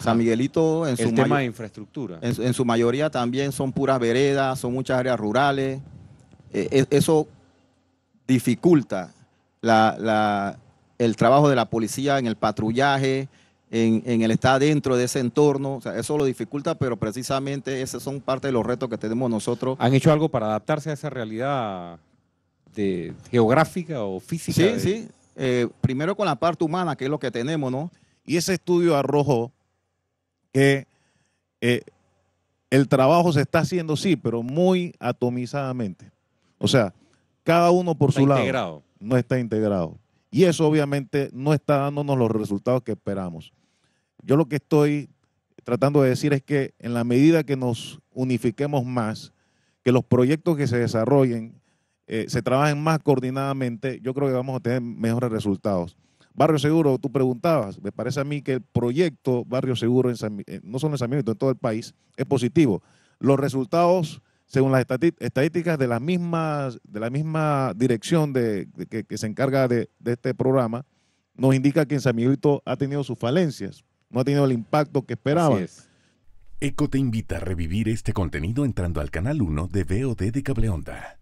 San Miguelito en su tema de infraestructura. En, su mayoría también son puras veredas, son muchas áreas rurales. E, e, eso dificulta el trabajo de la policía en el patrullaje, en, el estar dentro de ese entorno. eso lo dificulta, pero precisamente esos son parte de los retos que tenemos nosotros. ¿Han hecho algo para adaptarse a esa realidad geográfica o física? Sí, sí. Eh, primero con la parte humana, que es lo que tenemos, ¿no? Y ese estudio arrojó que eh, el trabajo se está haciendo, sí, pero muy atomizadamente. O sea, cada uno por su lado no está integrado. Y eso obviamente no está dándonos los resultados que esperamos. Yo lo que estoy tratando de decir es que en la medida que nos unifiquemos más, que los proyectos que se desarrollen eh, se trabajen más coordinadamente, yo creo que vamos a tener mejores resultados. Barrio Seguro, tú preguntabas, me parece a mí que el proyecto Barrio Seguro, en San, eh, no solo en San Miguelito, en todo el país, es positivo. Los resultados, según las estadísticas de, de la misma dirección de, que, se encarga de, este programa, nos indica que en San Miguelito ha tenido sus falencias, no ha tenido el impacto que esperaba. ECO te invita a revivir este contenido entrando al canal 1 de VOD de Cableonda.